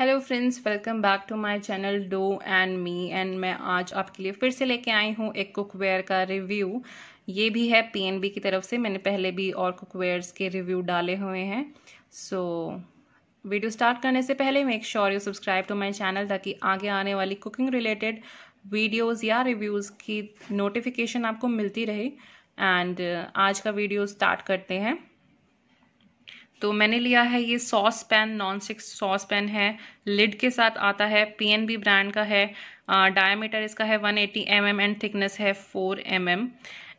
hello friends welcome back to my channel dough and me and मैं आज आपके लिए फिर से लेके आई हूँ एक कुकवेयर का रिव्यू ये भी है पीएनबी की तरफ से मैंने पहले भी और कुकवेयर्स के रिव्यू डाले हुए हैं सो so, वीडियो स्टार्ट करने से पहले make sure you subscribe to my channel ताकि आगे आने वाली कुकिंग रिलेटेड वीडियोज़ या रिव्यूज़ की नोटिफिकेशन आपको मिलती रहे एंड uh, आज का वीडियो स्टार्ट करते हैं तो मैंने लिया है ये sauce pan non stick sauce pan है लिड के साथ आता है पीएनबी ब्रांड का है डायमीटर इसका है 180 एटी mm एंड थिकनेस है 4 M M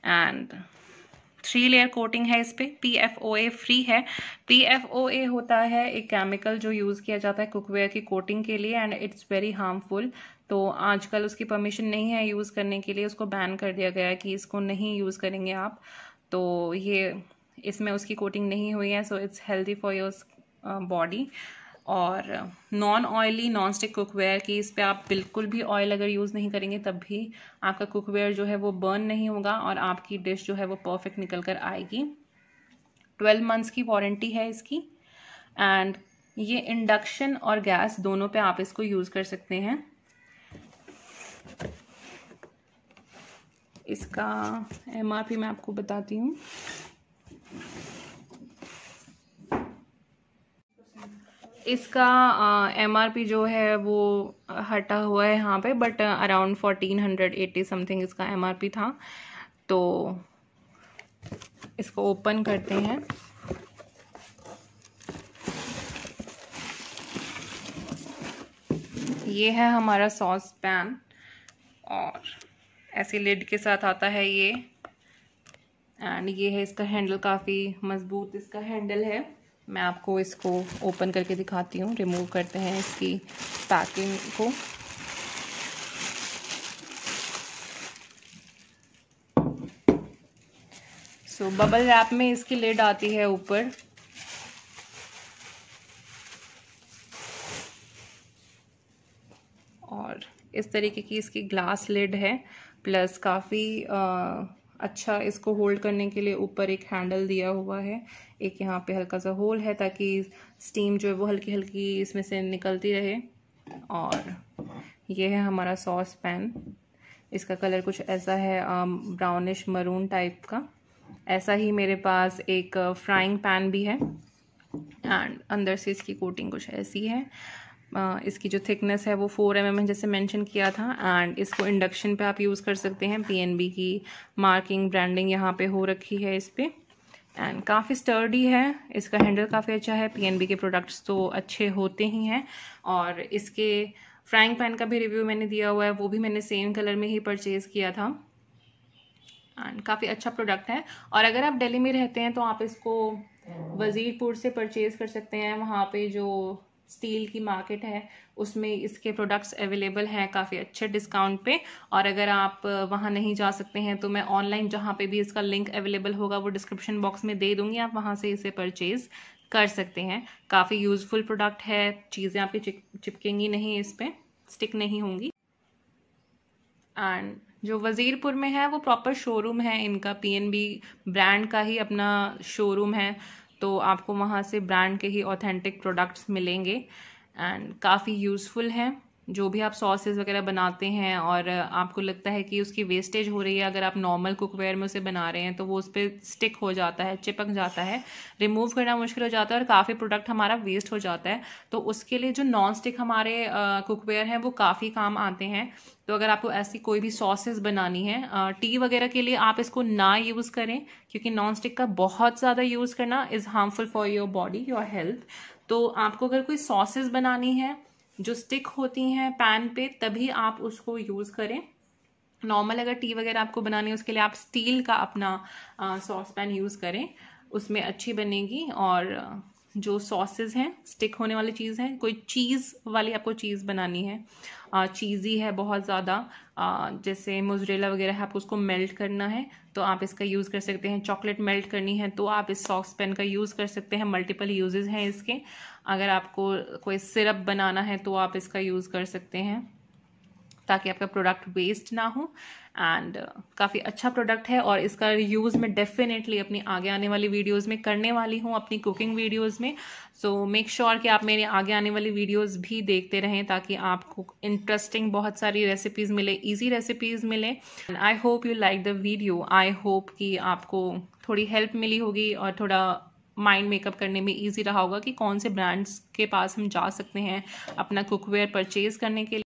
and three layer coating है इस पर P F O A free है पी एफ ओ ए होता है एक केमिकल जो यूज़ किया जाता है कुकवेयर की कोटिंग के लिए एंड इट्स वेरी हार्मफुल तो आजकल उसकी परमिशन नहीं है यूज़ करने के लिए उसको बैन कर दिया गया है कि इसको नहीं यूज़ करेंगे आप तो ये इसमें उसकी कोटिंग नहीं हुई है so it's healthy for your body और non oily non stick cookware की इस पर आप बिल्कुल भी ऑयल अगर यूज़ नहीं करेंगे तब भी आपका कुकवेयर जो है वो बर्न नहीं होगा और आपकी डिश जो है वो परफेक्ट निकल कर आएगी ट्वेल्व मंथ्स की वारंटी है इसकी एंड ये इंडक्शन और गैस दोनों पे आप इसको यूज़ कर सकते हैं इसका एमआरपी मैं आपको बताती हूँ इसका एम आर पी जो है वो हटा हुआ है यहाँ पे but around fourteen hundred eighty something इसका एम आर पी था तो इसको ओपन करते हैं ये है हमारा सॉस पैन और ऐसी लिड के साथ आता है ये एंड ये है इसका हैंडल काफ़ी मज़बूत इसका हैंडल है मैं आपको इसको ओपन करके दिखाती हूँ रिमूव करते हैं इसकी पैकिंग को सो so, बबल रैप में इसकी लेड आती है ऊपर और इस तरीके की इसकी ग्लास लेड है प्लस काफ़ी अच्छा इसको होल्ड करने के लिए ऊपर एक हैंडल दिया हुआ है एक यहाँ पे हल्का सा होल है ताकि स्टीम जो है वो हल्की हल्की इसमें से निकलती रहे और ये है हमारा सॉस पैन इसका कलर कुछ ऐसा है ब्राउनिश मरून टाइप का ऐसा ही मेरे पास एक फ्राइंग uh, पैन भी है एंड अंदर से इसकी कोटिंग कुछ ऐसी है इसकी जो थिकनेस है वो फोर एम एम है जैसे मेंशन किया था एंड इसको इंडक्शन पे आप यूज़ कर सकते हैं पीएनबी की मार्किंग ब्रांडिंग यहाँ पे हो रखी है इस पर एंड काफ़ी स्टर्डी है इसका हैंडल काफ़ी अच्छा है पीएनबी के प्रोडक्ट्स तो अच्छे होते ही हैं और इसके फ्राइंग पैन का भी रिव्यू मैंने दिया हुआ है वो भी मैंने सेम कलर में ही परचेज़ किया था एंड काफ़ी अच्छा प्रोडक्ट है और अगर आप दिल्ली में रहते हैं तो आप इसको वज़ीरपुर से परचेज़ कर सकते हैं वहाँ पे जो स्टील की मार्केट है उसमें इसके प्रोडक्ट्स अवेलेबल हैं काफ़ी अच्छे डिस्काउंट पे और अगर आप वहाँ नहीं जा सकते हैं तो मैं ऑनलाइन जहाँ पे भी इसका लिंक अवेलेबल होगा वो डिस्क्रिप्शन बॉक्स में दे दूँगी आप वहाँ से इसे परचेज़ कर सकते हैं काफ़ी यूज़फुल प्रोडक्ट है चीज़ें आपकी चिपकेंगी नहीं इस पर स्टिक नहीं होंगी एंड जो वज़ीरपुर में है वो प्रॉपर शोरूम है इनका पी ब्रांड का ही अपना शोरूम है तो आपको वहाँ से ब्रांड के ही ऑथेंटिक प्रोडक्ट्स मिलेंगे एंड काफ़ी यूज़फुल हैं जो भी आप सॉसेस वगैरह बनाते हैं और आपको लगता है कि उसकी वेस्टेज हो रही है अगर आप नॉर्मल कुकवेयर में उसे बना रहे हैं तो वो उस पर स्टिक हो जाता है चिपक जाता है रिमूव करना मुश्किल हो जाता है और काफ़ी प्रोडक्ट हमारा वेस्ट हो जाता है तो उसके लिए जो नॉन स्टिक हमारे कुकवेयर हैं वो काफ़ी काम आते हैं तो अगर आपको ऐसी कोई भी सॉसेस बनानी है टी वगैरह के लिए आप इसको ना यूज़ करें क्योंकि नॉन स्टिक का बहुत ज़्यादा यूज़ करना is harmful for your body your health तो आपको अगर कोई सॉसेस बनानी है जो स्टिक होती हैं पैन पे तभी आप उसको यूज़ करें नॉर्मल अगर टी वगैरह आपको बनानी है उसके लिए आप स्टील का अपना सॉस पैन यूज़ करें उसमें अच्छी बनेगी और जो सॉसेज हैं स्टिक होने वाली चीज़ है कोई चीज़ वाली आपको चीज़ बनानी है चीज़ी है बहुत ज़्यादा जैसे मुजरेला वगैरह है आपको उसको मेल्ट करना है तो आप इसका यूज़ कर सकते हैं चॉकलेट मेल्ट करनी है तो आप इस सॉस पेन का यूज़ कर सकते हैं मल्टीपल यूजेज़ हैं इसके अगर आपको कोई सिरप बनाना है तो आप इसका यूज़ कर सकते हैं ताकि आपका प्रोडक्ट वेस्ट ना हो एंड uh, काफ़ी अच्छा प्रोडक्ट है और इसका यूज़ मैं डेफिनेटली अपनी आगे आने वाली वीडियोस में करने वाली हूँ अपनी कुकिंग वीडियोस में सो मेक श्योर कि आप मेरे आगे आने वाली वीडियोस भी देखते रहें ताकि आपको इंटरेस्टिंग बहुत सारी रेसिपीज़ मिले इजी रेसिपीज़ मिले I hope you like the video I hope कि आपको थोड़ी हेल्प मिली होगी और थोड़ा माइंड मेकअप करने में ईजी रहा होगा कि कौन से ब्रांड्स के पास हम जा सकते हैं अपना कुकवेयर परचेज करने के